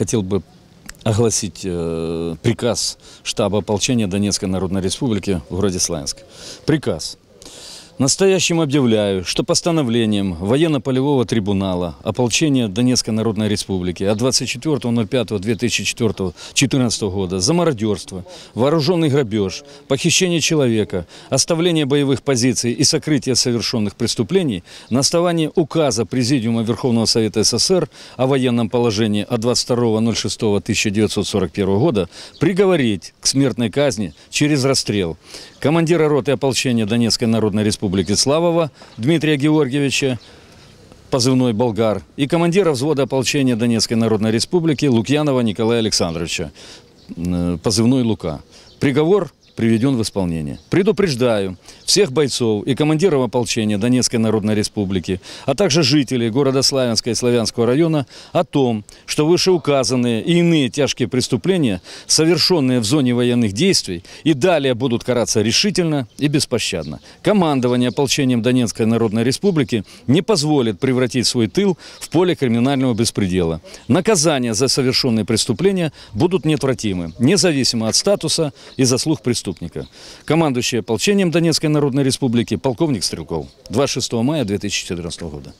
хотел бы огласить э, приказ штаба ополчения Донецкой Народной Республики в городе Славянск. Приказ Настоящим объявляю, что постановлением военно-полевого трибунала ополчения Донецкой Народной Республики от 24.05.2014 года за мародерство, вооруженный грабеж, похищение человека, оставление боевых позиций и сокрытие совершенных преступлений на основании указа Президиума Верховного Совета СССР о военном положении от 22.06.1941 года приговорить к смертной казни через расстрел командира роты ополчения Донецкой Народной Республики Республики Славова Дмитрия Георгиевича, позывной «Болгар», и командира взвода ополчения Донецкой Народной Республики Лукьянова Николая Александровича, э, позывной «Лука». Приговор приведен в исполнение. Предупреждаю всех бойцов и командиров ополчения Донецкой Народной Республики, а также жителей города Славянска и Славянского района о том, что вышеуказанные и иные тяжкие преступления, совершенные в зоне военных действий, и далее будут караться решительно и беспощадно. Командование ополчением Донецкой Народной Республики не позволит превратить свой тыл в поле криминального беспредела. Наказания за совершенные преступления будут неотвратимы, независимо от статуса и заслуг преступников преступника. Командующий ополчением Донецкой Народной Республики полковник Стрелков. 26 мая 2014 года.